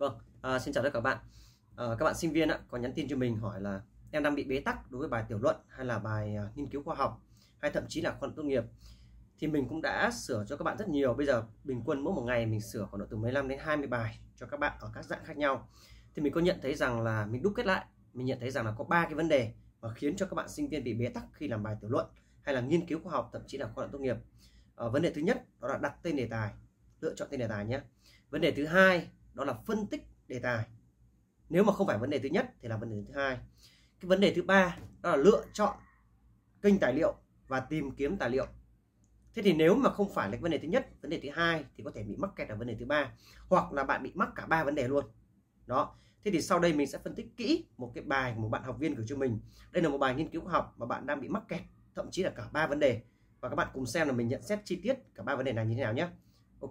Vâng, à, xin chào tất cả các bạn. À, các bạn sinh viên ạ, có nhắn tin cho mình hỏi là em đang bị bế tắc đối với bài tiểu luận hay là bài à, nghiên cứu khoa học hay thậm chí là khoa tốt nghiệp. Thì mình cũng đã sửa cho các bạn rất nhiều. Bây giờ bình quân mỗi một ngày mình sửa khoảng độ từ 15 đến 20 bài cho các bạn ở các dạng khác nhau. Thì mình có nhận thấy rằng là mình đúc kết lại, mình nhận thấy rằng là có ba cái vấn đề mà khiến cho các bạn sinh viên bị bế tắc khi làm bài tiểu luận hay là nghiên cứu khoa học thậm chí là khoa luận tốt nghiệp. À, vấn đề thứ nhất đó là đặt tên đề tài, lựa chọn tên đề tài nhé. Vấn đề thứ hai đó là phân tích đề tài nếu mà không phải vấn đề thứ nhất thì là vấn đề thứ hai cái vấn đề thứ ba đó là lựa chọn kênh tài liệu và tìm kiếm tài liệu thế thì nếu mà không phải là cái vấn đề thứ nhất vấn đề thứ hai thì có thể bị mắc kẹt ở vấn đề thứ ba hoặc là bạn bị mắc cả ba vấn đề luôn đó thế thì sau đây mình sẽ phân tích kỹ một cái bài một bạn học viên gửi cho mình đây là một bài nghiên cứu học mà bạn đang bị mắc kẹt thậm chí là cả ba vấn đề và các bạn cùng xem là mình nhận xét chi tiết cả ba vấn đề này như thế nào nhé ok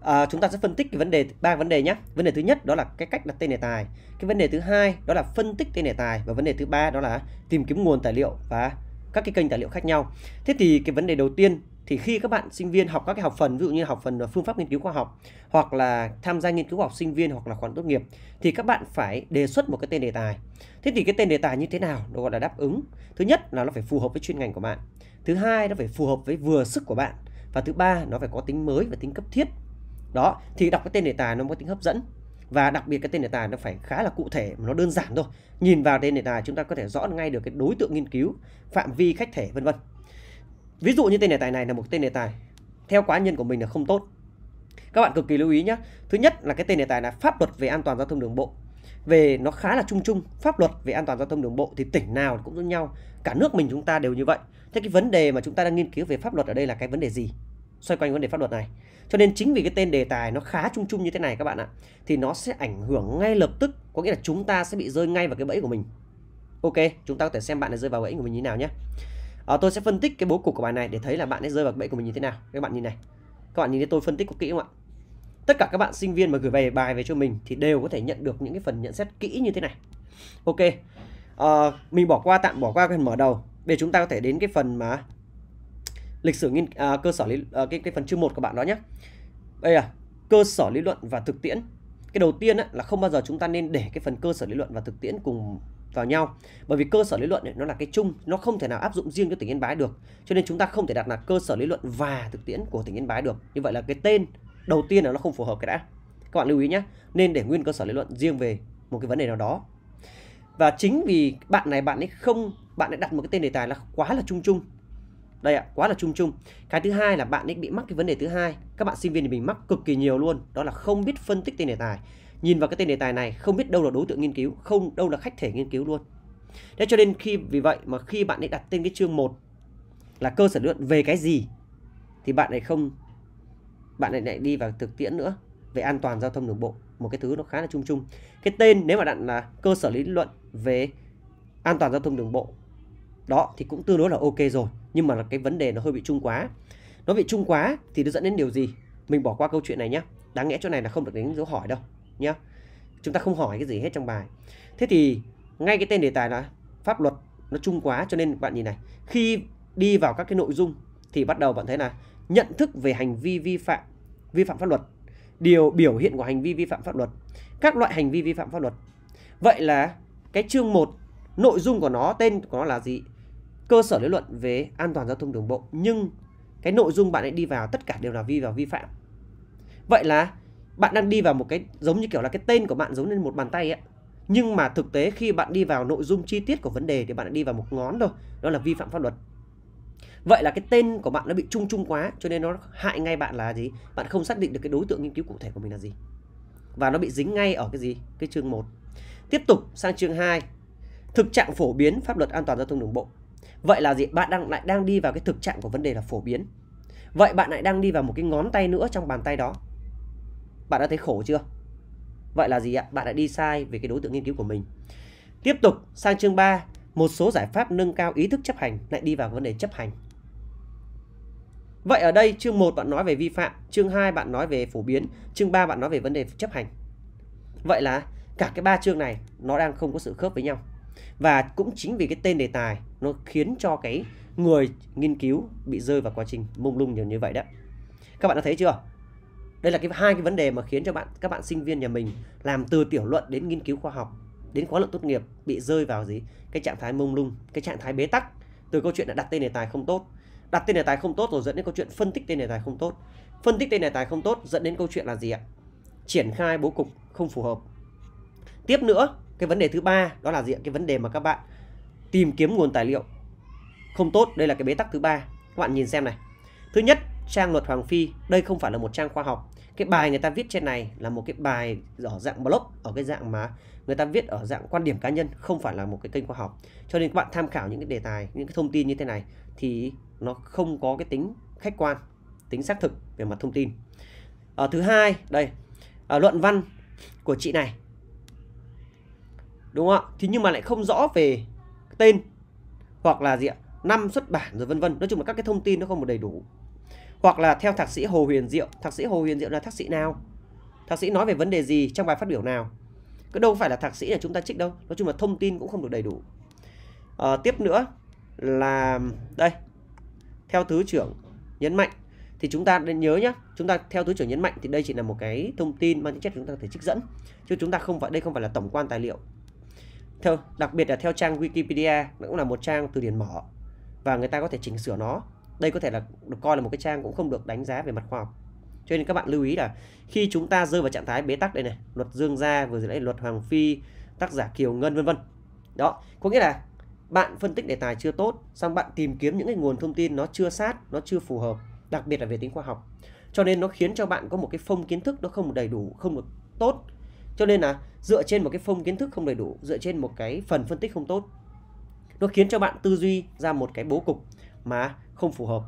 à, chúng ta sẽ phân tích cái vấn đề ba vấn đề nhé vấn đề thứ nhất đó là cái cách đặt tên đề tài cái vấn đề thứ hai đó là phân tích tên đề tài và vấn đề thứ ba đó là tìm kiếm nguồn tài liệu và các cái kênh tài liệu khác nhau thế thì cái vấn đề đầu tiên thì khi các bạn sinh viên học các cái học phần ví dụ như học phần à, phương pháp nghiên cứu khoa học hoặc là tham gia nghiên cứu học sinh viên hoặc là khoản tốt nghiệp thì các bạn phải đề xuất một cái tên đề tài thế thì cái tên đề tài như thế nào nó gọi là đáp ứng thứ nhất là nó phải phù hợp với chuyên ngành của bạn thứ hai nó phải phù hợp với vừa sức của bạn và thứ ba nó phải có tính mới và tính cấp thiết đó thì đọc cái tên đề tài nó có tính hấp dẫn và đặc biệt cái tên đề tài nó phải khá là cụ thể mà nó đơn giản thôi nhìn vào tên đề tài chúng ta có thể rõ ngay được cái đối tượng nghiên cứu phạm vi khách thể vân vân ví dụ như tên đề tài này là một tên đề tài theo cá nhân của mình là không tốt các bạn cực kỳ lưu ý nhé thứ nhất là cái tên đề tài là pháp luật về an toàn giao thông đường bộ về nó khá là chung chung pháp luật về an toàn giao thông đường bộ thì tỉnh nào cũng giống nhau cả nước mình chúng ta đều như vậy thế cái vấn đề mà chúng ta đang nghiên cứu về pháp luật ở đây là cái vấn đề gì xoay quanh vấn đề pháp luật này cho nên chính vì cái tên đề tài nó khá chung chung như thế này các bạn ạ thì nó sẽ ảnh hưởng ngay lập tức có nghĩa là chúng ta sẽ bị rơi ngay vào cái bẫy của mình ok chúng ta có thể xem bạn này rơi vào bẫy của mình như thế nào nhé à, tôi sẽ phân tích cái bố cục của bài này để thấy là bạn ấy rơi vào bẫy của mình như thế nào các bạn nhìn này các bạn nhìn thấy tôi phân tích có kỹ không ạ tất cả các bạn sinh viên mà gửi về bài về cho mình thì đều có thể nhận được những cái phần nhận xét kỹ như thế này ok à, mình bỏ qua tạm bỏ qua cái phần mở đầu bây chúng ta có thể đến cái phần mà lịch sử nghiên à, cơ sở lý à, cái cái phần chương 1 của bạn đó nhé đây là cơ sở lý luận và thực tiễn cái đầu tiên á, là không bao giờ chúng ta nên để cái phần cơ sở lý luận và thực tiễn cùng vào nhau bởi vì cơ sở lý luận ấy, nó là cái chung nó không thể nào áp dụng riêng cho tỉnh yên bái được cho nên chúng ta không thể đặt là cơ sở lý luận và thực tiễn của tỉnh yên bái được như vậy là cái tên đầu tiên là nó không phù hợp cái đã các bạn lưu ý nhé nên để nguyên cơ sở lý luận riêng về một cái vấn đề nào đó và chính vì bạn này bạn ấy không bạn ấy đặt một cái tên đề tài là quá là chung chung đây ạ quá là chung chung cái thứ hai là bạn ấy bị mắc cái vấn đề thứ hai các bạn sinh viên thì mình mắc cực kỳ nhiều luôn đó là không biết phân tích tên đề tài nhìn vào cái tên đề tài này không biết đâu là đối tượng nghiên cứu không đâu là khách thể nghiên cứu luôn thế cho nên khi vì vậy mà khi bạn ấy đặt tên cái chương một là cơ sở luận về cái gì thì bạn ấy không bạn ấy lại đi vào thực tiễn nữa về an toàn giao thông đường bộ một cái thứ nó khá là chung chung cái tên nếu mà đặt là cơ sở lý luận về an toàn giao thông đường bộ đó thì cũng tương đối là ok rồi nhưng mà là cái vấn đề nó hơi bị chung quá nó bị chung quá thì nó dẫn đến điều gì mình bỏ qua câu chuyện này nhé đáng lẽ chỗ này là không được đánh dấu hỏi đâu nhá, chúng ta không hỏi cái gì hết trong bài thế thì ngay cái tên đề tài là pháp luật nó chung quá cho nên bạn nhìn này khi đi vào các cái nội dung thì bắt đầu bạn thấy là nhận thức về hành vi vi phạm vi phạm pháp luật điều biểu hiện của hành vi vi phạm pháp luật các loại hành vi vi phạm pháp luật vậy là cái chương 1 nội dung của nó tên của nó là gì cơ sở lý luận về an toàn giao thông đường bộ nhưng cái nội dung bạn ấy đi vào tất cả đều là vi vào vi phạm vậy là bạn đang đi vào một cái giống như kiểu là cái tên của bạn giống như một bàn tay ấy nhưng mà thực tế khi bạn đi vào nội dung chi tiết của vấn đề thì bạn đã đi vào một ngón thôi đó là vi phạm pháp luật vậy là cái tên của bạn nó bị chung chung quá cho nên nó hại ngay bạn là gì bạn không xác định được cái đối tượng nghiên cứu cụ thể của mình là gì và nó bị dính ngay ở cái gì cái chương 1 tiếp tục sang chương 2 thực trạng phổ biến pháp luật an toàn giao thông đường bộ Vậy là gì? Bạn đang lại đang đi vào cái thực trạng của vấn đề là phổ biến. Vậy bạn lại đang đi vào một cái ngón tay nữa trong bàn tay đó. Bạn đã thấy khổ chưa? Vậy là gì ạ? Bạn đã đi sai về cái đối tượng nghiên cứu của mình. Tiếp tục sang chương 3, một số giải pháp nâng cao ý thức chấp hành lại đi vào vấn đề chấp hành. Vậy ở đây chương 1 bạn nói về vi phạm, chương 2 bạn nói về phổ biến, chương 3 bạn nói về vấn đề chấp hành. Vậy là cả cái ba chương này nó đang không có sự khớp với nhau và cũng chính vì cái tên đề tài nó khiến cho cái người nghiên cứu bị rơi vào quá trình mông lung nhiều như vậy đó các bạn đã thấy chưa đây là cái hai cái vấn đề mà khiến cho bạn các bạn sinh viên nhà mình làm từ tiểu luận đến nghiên cứu khoa học đến khóa luận tốt nghiệp bị rơi vào gì cái trạng thái mông lung cái trạng thái bế tắc từ câu chuyện là đặt tên đề tài không tốt đặt tên đề tài không tốt rồi dẫn đến câu chuyện phân tích tên đề tài không tốt phân tích tên đề tài không tốt dẫn đến câu chuyện là gì ạ triển khai bố cục không phù hợp tiếp nữa cái vấn đề thứ ba đó là diện cái vấn đề mà các bạn tìm kiếm nguồn tài liệu không tốt đây là cái bế tắc thứ ba các bạn nhìn xem này thứ nhất trang luật hoàng phi đây không phải là một trang khoa học cái bài người ta viết trên này là một cái bài ở dạng blog ở cái dạng mà người ta viết ở dạng quan điểm cá nhân không phải là một cái kênh khoa học cho nên các bạn tham khảo những cái đề tài những cái thông tin như thế này thì nó không có cái tính khách quan tính xác thực về mặt thông tin à, thứ hai đây à, luận văn của chị này đúng không ạ thì nhưng mà lại không rõ về tên hoặc là gì ạ năm xuất bản rồi vân vân nói chung là các cái thông tin nó không một đầy đủ hoặc là theo thạc sĩ Hồ Huyền Diệu thạc sĩ Hồ Huyền Diệu là thạc sĩ nào thạc sĩ nói về vấn đề gì trong bài phát biểu nào cái đâu phải là thạc sĩ là chúng ta trích đâu nói chung là thông tin cũng không được đầy đủ à, tiếp nữa là đây theo thứ trưởng nhấn mạnh thì chúng ta nên nhớ nhé chúng ta theo thứ trưởng nhấn mạnh thì đây chỉ là một cái thông tin mang tính chất chúng ta có thể trích dẫn chứ chúng ta không phải đây không phải là tổng quan tài liệu theo đặc biệt là theo trang Wikipedia nó cũng là một trang từ điển mở và người ta có thể chỉnh sửa nó đây có thể là được coi là một cái trang cũng không được đánh giá về mặt khoa học cho nên các bạn lưu ý là khi chúng ta rơi vào trạng thái bế tắc đây này luật dương gia vừa rồi lại luật hoàng phi tác giả kiều ngân vân vân đó có nghĩa là bạn phân tích đề tài chưa tốt xong bạn tìm kiếm những cái nguồn thông tin nó chưa sát nó chưa phù hợp đặc biệt là về tính khoa học cho nên nó khiến cho bạn có một cái phông kiến thức nó không đầy đủ không được tốt cho nên là dựa trên một cái phông kiến thức không đầy đủ, dựa trên một cái phần phân tích không tốt, nó khiến cho bạn tư duy ra một cái bố cục mà không phù hợp.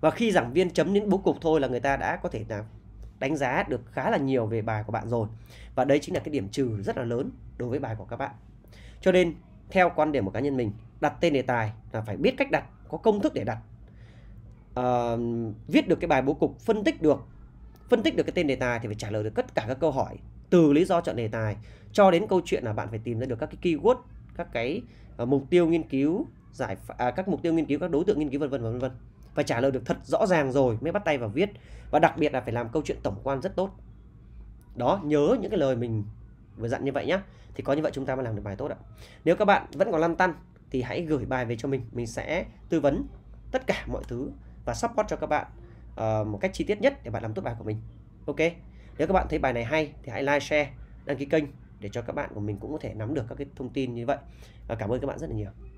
Và khi giảng viên chấm đến bố cục thôi là người ta đã có thể là đánh giá được khá là nhiều về bài của bạn rồi. Và đấy chính là cái điểm trừ rất là lớn đối với bài của các bạn. Cho nên theo quan điểm của cá nhân mình, đặt tên đề tài là phải biết cách đặt, có công thức để đặt. À, viết được cái bài bố cục, phân tích được phân tích được cái tên đề tài thì phải trả lời được tất cả các câu hỏi từ lý do chọn đề tài cho đến câu chuyện là bạn phải tìm ra được các cái keyword các cái uh, mục tiêu nghiên cứu giải à, các mục tiêu nghiên cứu các đối tượng nghiên cứu vân vân vân vân phải trả lời được thật rõ ràng rồi mới bắt tay vào viết và đặc biệt là phải làm câu chuyện tổng quan rất tốt đó nhớ những cái lời mình vừa dặn như vậy nhé thì có như vậy chúng ta mới làm được bài tốt ạ nếu các bạn vẫn còn lăn tăn thì hãy gửi bài về cho mình mình sẽ tư vấn tất cả mọi thứ và support cho các bạn uh, một cách chi tiết nhất để bạn làm tốt bài của mình ok nếu các bạn thấy bài này hay thì hãy like, share, đăng ký kênh để cho các bạn của mình cũng có thể nắm được các cái thông tin như vậy. Và cảm ơn các bạn rất là nhiều.